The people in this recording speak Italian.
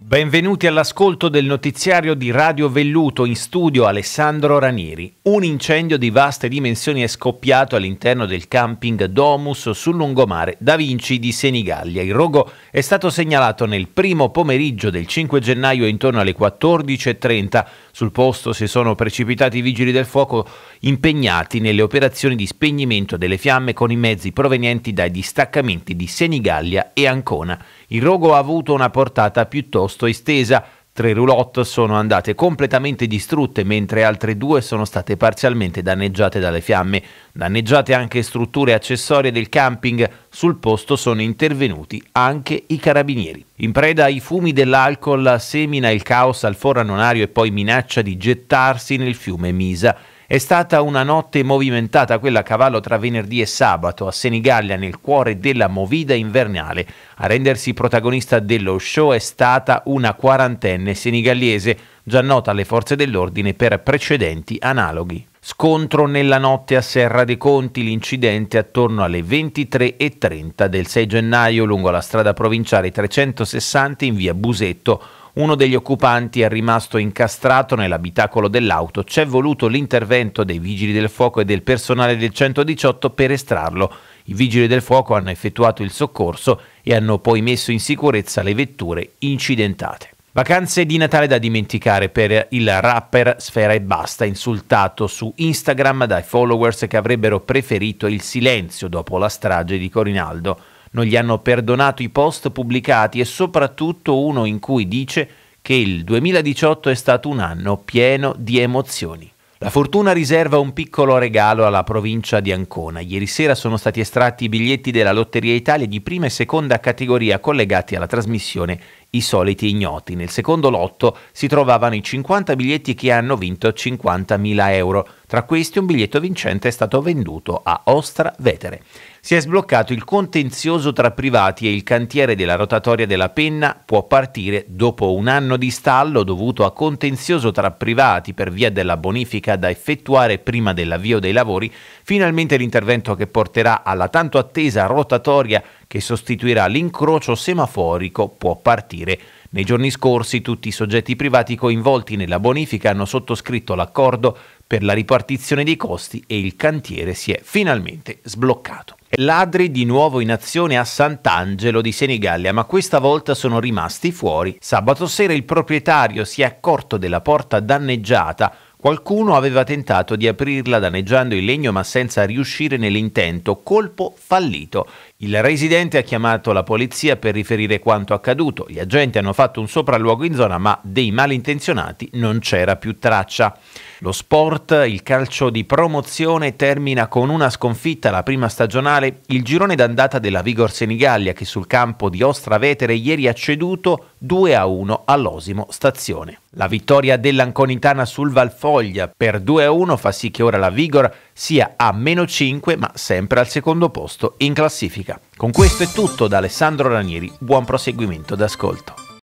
Benvenuti all'ascolto del notiziario di Radio Velluto in studio Alessandro Ranieri. Un incendio di vaste dimensioni è scoppiato all'interno del camping Domus sul lungomare Da Vinci di Senigallia. Il rogo è stato segnalato nel primo pomeriggio del 5 gennaio intorno alle 14.30. Sul posto si sono precipitati i vigili del fuoco impegnati nelle operazioni di spegnimento delle fiamme con i mezzi provenienti dai distaccamenti di Senigallia e Ancona il rogo ha avuto una portata piuttosto estesa. Tre roulotte sono andate completamente distrutte, mentre altre due sono state parzialmente danneggiate dalle fiamme. Danneggiate anche strutture accessorie del camping. Sul posto sono intervenuti anche i carabinieri. In preda ai fumi dell'alcol semina il caos al foranonario e poi minaccia di gettarsi nel fiume Misa. È stata una notte movimentata quella a cavallo tra venerdì e sabato a Senigallia nel cuore della movida invernale. A rendersi protagonista dello show è stata una quarantenne senigallese, già nota alle forze dell'ordine per precedenti analoghi. Scontro nella notte a Serra dei Conti, l'incidente attorno alle 23.30 del 6 gennaio lungo la strada provinciale 360 in via Busetto uno degli occupanti è rimasto incastrato nell'abitacolo dell'auto. C'è voluto l'intervento dei vigili del fuoco e del personale del 118 per estrarlo. I vigili del fuoco hanno effettuato il soccorso e hanno poi messo in sicurezza le vetture incidentate. Vacanze di Natale da dimenticare per il rapper Sfera e Basta, insultato su Instagram dai followers che avrebbero preferito il silenzio dopo la strage di Corinaldo non gli hanno perdonato i post pubblicati e soprattutto uno in cui dice che il 2018 è stato un anno pieno di emozioni. La fortuna riserva un piccolo regalo alla provincia di Ancona. Ieri sera sono stati estratti i biglietti della Lotteria Italia di prima e seconda categoria collegati alla trasmissione I soliti ignoti. Nel secondo lotto si trovavano i 50 biglietti che hanno vinto 50.000 euro. Tra questi un biglietto vincente è stato venduto a Ostra Vetere. Si è sbloccato il contenzioso tra privati e il cantiere della rotatoria della penna può partire dopo un anno di stallo dovuto a contenzioso tra privati per via della bonifica da effettuare prima dell'avvio dei lavori, finalmente l'intervento che porterà alla tanto attesa rotatoria che sostituirà l'incrocio semaforico può partire. Nei giorni scorsi tutti i soggetti privati coinvolti nella bonifica hanno sottoscritto l'accordo per la ripartizione dei costi e il cantiere si è finalmente sbloccato. Ladri di nuovo in azione a Sant'Angelo di Senigallia, ma questa volta sono rimasti fuori. Sabato sera il proprietario si è accorto della porta danneggiata Qualcuno aveva tentato di aprirla danneggiando il legno ma senza riuscire nell'intento, colpo fallito. Il residente ha chiamato la polizia per riferire quanto accaduto. Gli agenti hanno fatto un sopralluogo in zona, ma dei malintenzionati non c'era più traccia. Lo sport, il calcio di promozione, termina con una sconfitta alla prima stagionale. Il girone d'andata della Vigor Senigallia, che sul campo di Ostravetere ieri ha ceduto 2 a 1 all'Osimo Stazione. La vittoria dell'Anconitana sul Valfoglia per 2 a 1 fa sì che ora la Vigor sia a meno 5 ma sempre al secondo posto in classifica. Con questo è tutto da Alessandro Ranieri, buon proseguimento d'ascolto.